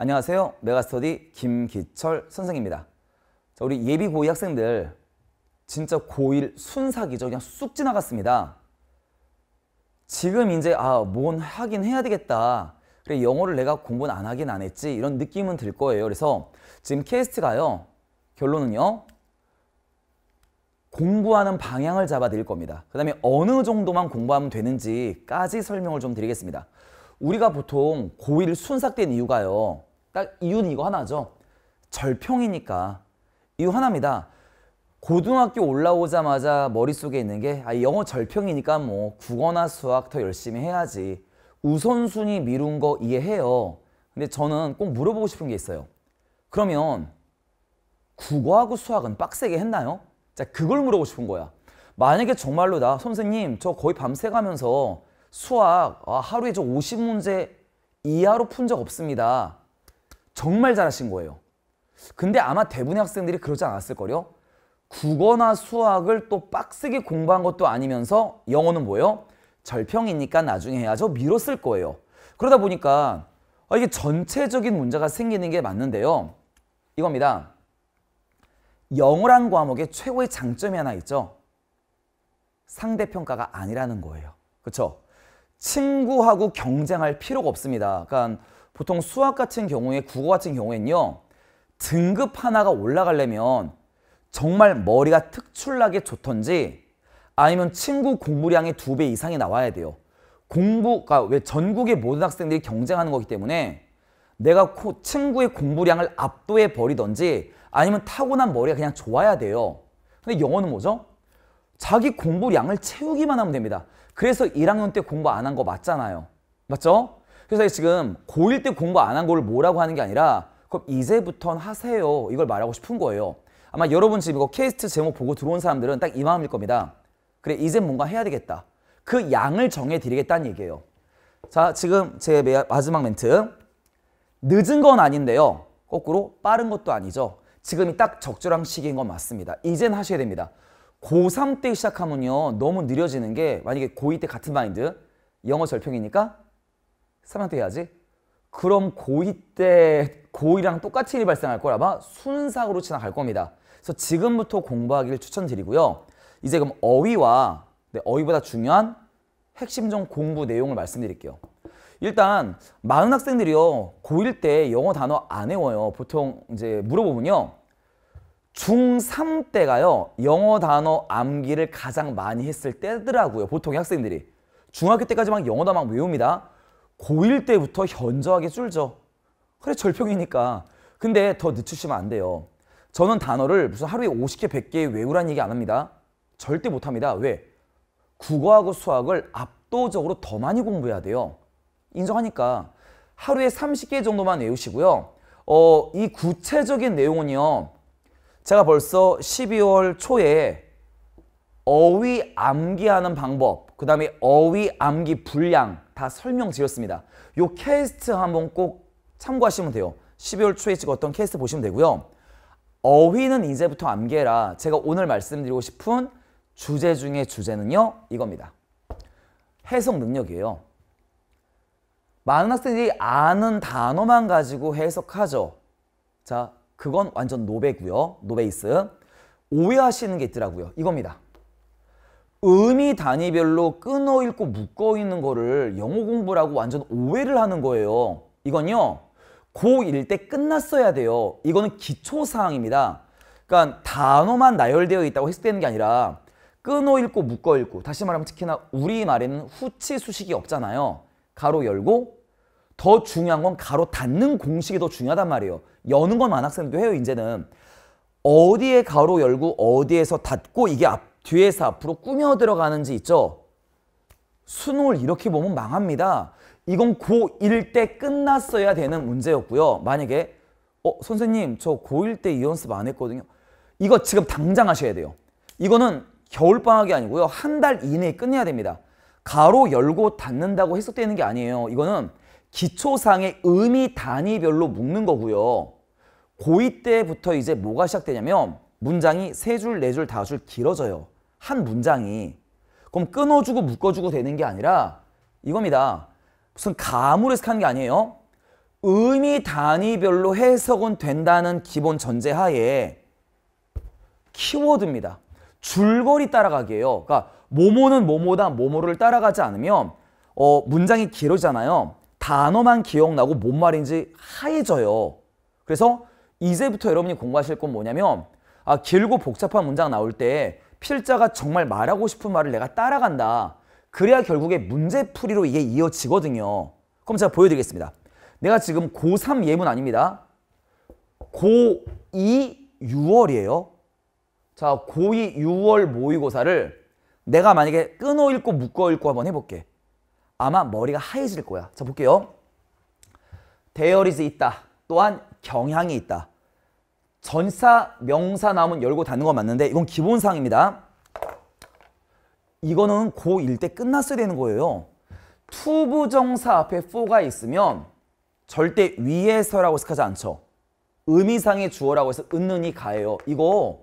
안녕하세요. 메가스터디 김기철 선생입니다. 자, 우리 예비 고2 학생들 진짜 고1 순삭이죠. 그냥 쑥 지나갔습니다. 지금 이제 아, 뭔 하긴 해야 되겠다. 그래 영어를 내가 공부는 안 하긴 안 했지. 이런 느낌은 들 거예요. 그래서 지금 케이스트가요. 결론은요. 공부하는 방향을 잡아 드릴 겁니다. 그 다음에 어느 정도만 공부하면 되는지까지 설명을 좀 드리겠습니다. 우리가 보통 고1 순삭된 이유가요. 딱 이유는 이거 하나죠. 절평이니까. 이유 하나입니다. 고등학교 올라오자마자 머릿속에 있는 게 아, 영어 절평이니까 뭐 국어나 수학 더 열심히 해야지. 우선순위 미룬 거 이해해요. 근데 저는 꼭 물어보고 싶은 게 있어요. 그러면 국어하고 수학은 빡세게 했나요? 자, 그걸 물어보고 싶은 거야. 만약에 정말로 나 선생님 저 거의 밤새 가면서 수학 아, 하루에 저 50문제 이하로 푼 적 없습니다. 정말 잘하신 거예요. 근데 아마 대부분의 학생들이 그러지 않았을걸요? 국어나 수학을 또 빡세게 공부한 것도 아니면서 영어는 뭐예요? 절평이니까 나중에 해야죠. 미뤘을 거예요. 그러다 보니까 아, 이게 전체적인 문제가 생기는 게 맞는데요. 이겁니다. 영어란 과목의 최고의 장점이 하나 있죠. 상대평가가 아니라는 거예요. 그렇죠? 친구하고 경쟁할 필요가 없습니다. 그러니까 보통 수학 같은 경우에 국어 같은 경우에는요 등급 하나가 올라가려면 정말 머리가 특출나게 좋던지 아니면 친구 공부량이 두 배 이상이 나와야 돼요 공부가 그러니까 왜 전국의 모든 학생들이 경쟁하는 거기 때문에 내가 코, 친구의 공부량을 압도해 버리던지 아니면 타고난 머리가 그냥 좋아야 돼요 근데 영어는 뭐죠? 자기 공부량을 채우기만 하면 됩니다 그래서 1학년 때 공부 안 한 거 맞잖아요 맞죠? 그래서 지금 고1 때 공부 안 한 거를 뭐라고 하는 게 아니라 그럼 이제부턴 하세요. 이걸 말하고 싶은 거예요. 아마 여러분 지금 이거 케이스트 제목 보고 들어온 사람들은 딱 이 마음일 겁니다. 그래 이제 뭔가 해야 되겠다. 그 양을 정해드리겠다는 얘기예요. 자 지금 제 마지막 멘트. 늦은 건 아닌데요. 거꾸로 빠른 것도 아니죠. 지금이 딱 적절한 시기인 건 맞습니다. 이젠 하셔야 됩니다. 고3 때 시작하면요. 너무 느려지는 게 만약에 고2 때 같은 마인드 영어 절평이니까 사학년때 해야지. 그럼 고2 때 고2랑 똑같이 일이 발생할 거라 봐 순삭으로 지나갈 겁니다. 그래서 지금부터 공부하기를 추천드리고요. 이제 그럼 어휘와 네, 어휘보다 중요한 핵심적 공부 내용을 말씀드릴게요. 일단 많은 학생들이요. 고1 때 영어 단어 안 외워요. 보통 이제 물어보면요. 중3 때가요. 영어 단어 암기를 가장 많이 했을 때더라고요. 보통 학생들이. 중학교 때까지 막 영어 단어 막 외웁니다. 고1 때부터 현저하게 줄죠. 그래 절평이니까. 근데 더 늦추시면 안 돼요. 저는 단어를 무슨 하루에 50개, 100개 외우란 얘기 안 합니다. 절대 못 합니다. 왜? 국어하고 수학을 압도적으로 더 많이 공부해야 돼요. 인정하니까 하루에 30개 정도만 외우시고요. 어, 이 구체적인 내용은요. 제가 벌써 12월 초에 어휘 암기하는 방법 그 다음에 어휘, 암기, 분량다 설명 드렸습니다. 요 캐스트 한번 꼭 참고하시면 돼요. 12월 초에 찍었던 캐스트 보시면 되고요. 어휘는 이제부터 암기해라. 제가 오늘 말씀드리고 싶은 주제 중에 주제는요. 이겁니다. 해석 능력이에요. 많은 학생들이 아는 단어만 가지고 해석하죠. 자, 그건 완전 노베고요. 노베이스. 오해하시는 게 있더라고요. 이겁니다. 의미 단위별로 끊어 읽고 묶어 있는 거를 영어 공부라고 완전 오해를 하는 거예요. 이건요. 고1 때 끝났어야 돼요. 이거는 기초 사항입니다. 그러니까 단어만 나열되어 있다고 해석되는 게 아니라 끊어 읽고 묶어 읽고 다시 말하면 특히나 우리말에는 후치 수식이 없잖아요. 가로 열고 더 중요한 건 가로 닫는 공식이 더 중요하단 말이에요. 여는 건 만학생도 해요 이제는. 어디에 가로 열고 어디에서 닫고 이게 앞 뒤에서 앞으로 꾸며 들어가는지 있죠? 수능을 이렇게 보면 망합니다. 이건 고1 때 끝났어야 되는 문제였고요. 만약에 어 선생님 저 고1 때 이 연습 안 했거든요. 이거 지금 당장 하셔야 돼요. 이거는 겨울방학이 아니고요. 한 달 이내에 끝내야 됩니다. 가로 열고 닫는다고 해석되는 게 아니에요. 이거는 기초상의 의미 단위별로 묶는 거고요. 고2 때부터 이제 뭐가 시작되냐면 문장이 세 줄, 네 줄, 다 줄 길어져요. 한 문장이 그럼 끊어주고 묶어주고 되는 게 아니라 이겁니다. 무슨 감으로 해하는게 아니에요. 의미 단위별로 해석은 된다는 기본 전제하에 키워드입니다. 줄거리 따라가기예요. 그러니까 모모는 모모다 모모를 따라가지 않으면 어, 문장이 길어지잖아요. 단어만 기억나고 뭔 말인지 하얘져요. 그래서 이제부터 여러분이 공부하실 건 뭐냐면 아, 길고 복잡한 문장 나올 때 필자가 정말 말하고 싶은 말을 내가 따라간다. 그래야 결국에 문제풀이로 이게 이어지거든요. 그럼 제가 보여드리겠습니다. 내가 지금 고3 예문 아닙니다. 고2 6월이에요. 자, 고2 6월 모의고사를 내가 만약에 끊어 읽고 묶어 읽고 한번 해볼게. 아마 머리가 하얘질 거야. 자, 볼게요. 대열이즈 있다. 또한 경향이 있다. 전사, 명사 나오면 열고 닫는 거 맞는데 이건 기본사항입니다. 이거는 고1 때 끝났어야 되는 거예요. 투부정사 앞에 4가 있으면 절대 위에서라고 해석하지 않죠. 의미상의 주어라고 해서 은는이 가예요. 이거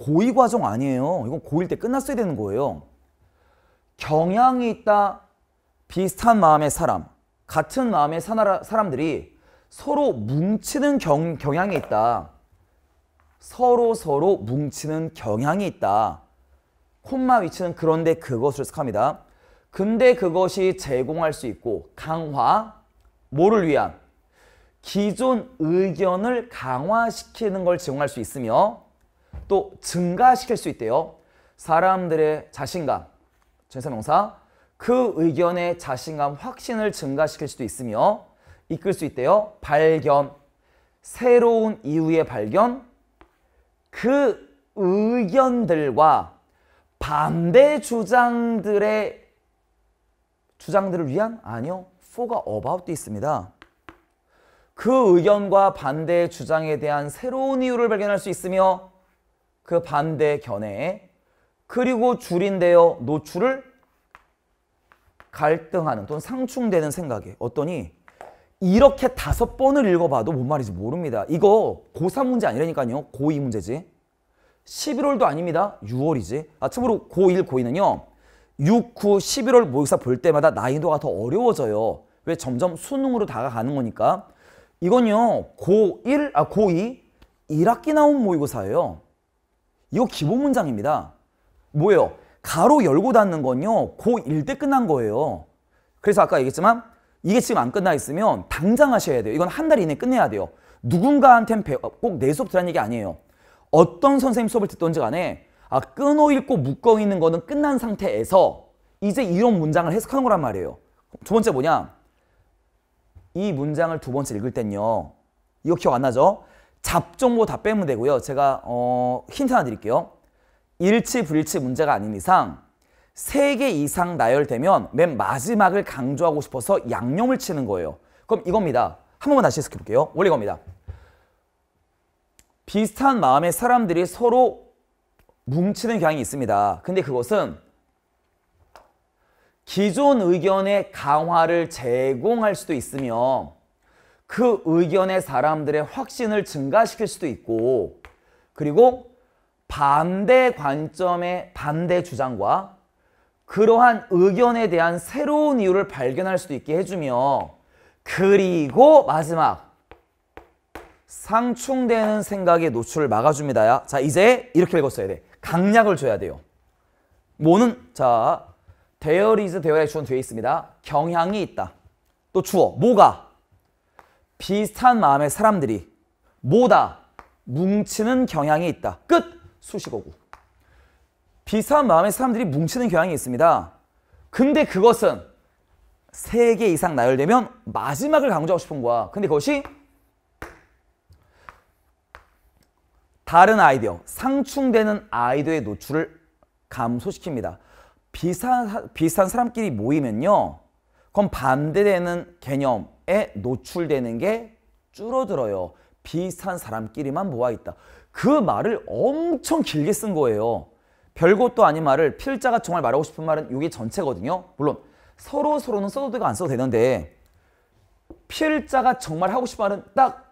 고2 과정 아니에요. 이건 고1 때 끝났어야 되는 거예요. 경향이 있다. 비슷한 마음의 사람, 같은 마음의 사람들이 서로 뭉치는 경, 경향이 있다. 서로 서로 뭉치는 경향이 있다. 콤마 위치는 그런데 그것을 해합니다 근데 그것이 제공할 수 있고 강화, 뭐를 위한? 기존 의견을 강화시키는 걸 제공할 수 있으며 또 증가시킬 수 있대요. 사람들의 자신감, 전사명사, 그 의견의 자신감, 확신을 증가시킬 수도 있으며 이끌 수 있대요. 발견, 새로운 이유의 발견, 그 의견들과 반대 주장들의 주장들을 위한? 아니요. for가 about도 있습니다. 그 의견과 반대 주장에 대한 새로운 이유를 발견할 수 있으며 그 반대 견해에 그리고 줄인데요 노출을 갈등하는 또는 상충되는 생각에 어떠니 이렇게 다섯 번을 읽어봐도 뭔 말인지 모릅니다. 이거 고3 문제 아니라니까요. 고2 문제지. 11월도 아닙니다. 6월이지. 아, 참고로 고1, 고2는요. 6, 9, 11월 모의사 볼 때마다 난이도가 더 어려워져요. 왜 점점 수능으로 다가가는 거니까. 이건요. 고1, 아, 고2, 1학기 나온 모의고사예요. 이거 기본 문장입니다. 뭐예요? 가로 열고 닫는 건요. 고1 때 끝난 거예요. 그래서 아까 얘기했지만 이게 지금 안 끝나 있으면 당장 하셔야 돼요. 이건 한 달 이내 에 끝내야 돼요. 누군가한테 배, 꼭내 수업 들란 얘기 아니에요. 어떤 선생님 수업을 듣던지 간에 아, 끊어읽고 묶어있는 거는 끝난 상태에서 이제 이런 문장을 해석하는 거란 말이에요. 두 번째 뭐냐? 이 문장을 두 번째 읽을 땐요. 이거 기억 안 나죠? 잡종보 다 빼면 되고요. 제가 어, 힌트 하나 드릴게요. 일치 불일치 문제가 아닌 이상 세개 이상 나열되면 맨 마지막을 강조하고 싶어서 양념을 치는 거예요. 그럼 이겁니다. 한 번만 다시 해석해 볼게요. 원래 이겁니다. 비슷한 마음의 사람들이 서로 뭉치는 경향이 있습니다. 근데 그것은 기존 의견의 강화를 제공할 수도 있으며 그 의견의 사람들의 확신을 증가시킬 수도 있고 그리고 반대 관점의 반대 주장과 그러한 의견에 대한 새로운 이유를 발견할 수도 있게 해주며 그리고 마지막 상충되는 생각의 노출을 막아줍니다. 자 이제 이렇게 읽었어야 돼. 강약을 줘야 돼요. 뭐는 자 there is t h e r 돼 있습니다. 경향이 있다. 또 주어 뭐가 비슷한 마음의 사람들이 뭐다 뭉치는 경향이 있다. 끝 수식어구. 비슷한 마음의 사람들이 뭉치는 경향이 있습니다. 근데 그것은 세 개 이상 나열되면 마지막을 강조하고 싶은 거야. 근데 그것이 다른 아이디어, 상충되는 아이디어의 노출을 감소시킵니다. 비슷한, 비슷한 사람끼리 모이면요. 그럼 반대되는 개념에 노출되는 게 줄어들어요. 비슷한 사람끼리만 모아있다. 그 말을 엄청 길게 쓴 거예요. 별것도 아닌 말을 필자가 정말 말하고 싶은 말은 여게 전체거든요. 물론 서로 서로는 써도 되고 안 써도 되는데 필자가 정말 하고 싶은 말은 딱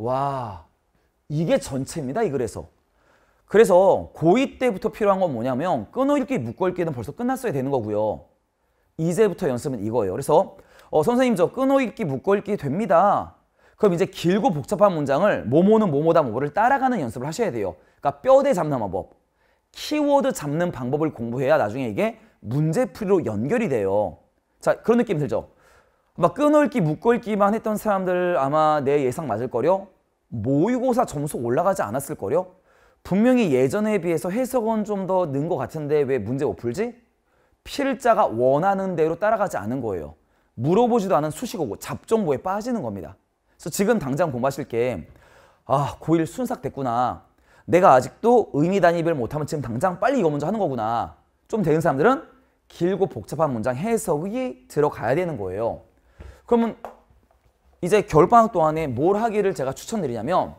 와 이게 전체입니다. 이 글에서. 그래서 고2 때부터 필요한 건 뭐냐면 끊어읽기, 묶어읽기는 벌써 끝났어야 되는 거고요. 이제부터 연습은 이거예요. 그래서 어, 선생님 저 끊어읽기, 묶어읽기 됩니다. 그럼 이제 길고 복잡한 문장을 모모는 모모다 모모를 따라가는 연습을 하셔야 돼요. 그러니까 뼈대 잡는 방법. 키워드 잡는 방법을 공부해야 나중에 이게 문제풀이로 연결이 돼요. 자 그런 느낌 들죠? 막 끈얼기, 묶을기만 했던 사람들 아마 내 예상 맞을 거려? 모의고사 점수 올라가지 않았을 거려? 분명히 예전에 비해서 해석은 좀 더 는 것 같은데 왜 문제 못 풀지? 필자가 원하는 대로 따라가지 않은 거예요. 물어보지도 않은 수식어고 잡종보에 빠지는 겁니다. 그래서 지금 당장 공부하실 게 아, 고1 순삭 됐구나. 내가 아직도 의미 단위별 못하면 지금 당장 빨리 이거 먼저 하는 거구나. 좀 되는 사람들은 길고 복잡한 문장 해석이 들어가야 되는 거예요. 그러면 이제 겨울방학 동안에 뭘 하기를 제가 추천드리냐면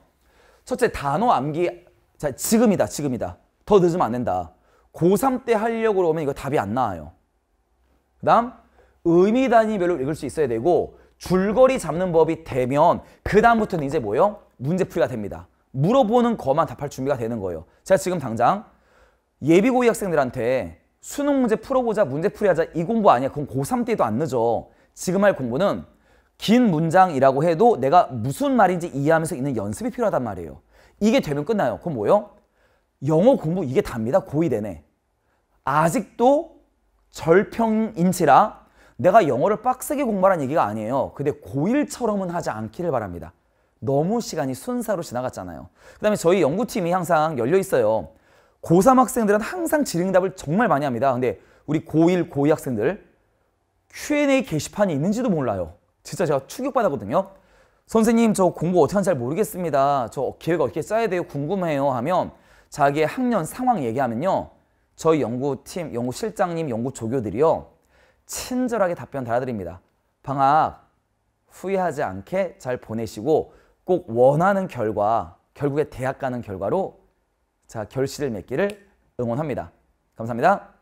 첫째 단어 암기 자 지금이다 지금이다 더 늦으면 안 된다 고3 때 하려고 그러면 이거 답이 안 나와요 그 다음 의미 단위별로 읽을 수 있어야 되고 줄거리 잡는 법이 되면 그 다음부터는 이제 뭐예요? 문제풀이가 됩니다 물어보는 것만 답할 준비가 되는 거예요. 제가 지금 당장 예비고위 학생들한테 수능 문제 풀어보자, 문제 풀이하자 이 공부 아니야. 그건 고3 때도 안 늦어. 지금 할 공부는 긴 문장이라고 해도 내가 무슨 말인지 이해하면서 있는 연습이 필요하단 말이에요. 이게 되면 끝나요. 그건 뭐예요? 영어 공부 이게 답니다. 고2 되네. 아직도 절평인치라 내가 영어를 빡세게 공부하라는 얘기가 아니에요. 근데 고1처럼은 하지 않기를 바랍니다. 너무 시간이 순사로 지나갔잖아요. 그 다음에 저희 연구팀이 항상 열려 있어요. 고3 학생들은 항상 질의응답을 정말 많이 합니다. 근데 우리 고1, 고2 학생들 Q&A 게시판이 있는지도 몰라요. 진짜 제가 충격받았거든요. 선생님 저 공부 어떻게 하는지 잘 모르겠습니다. 저 계획 어떻게 짜야 돼요? 궁금해요 하면 자기의 학년 상황 얘기하면요. 저희 연구팀, 연구실장님, 연구조교들이요. 친절하게 답변 달아드립니다. 방학 후회하지 않게 잘 보내시고 꼭 원하는 결과, 결국에 대학 가는 결과로 자 결실을 맺기를 응원합니다. 감사합니다.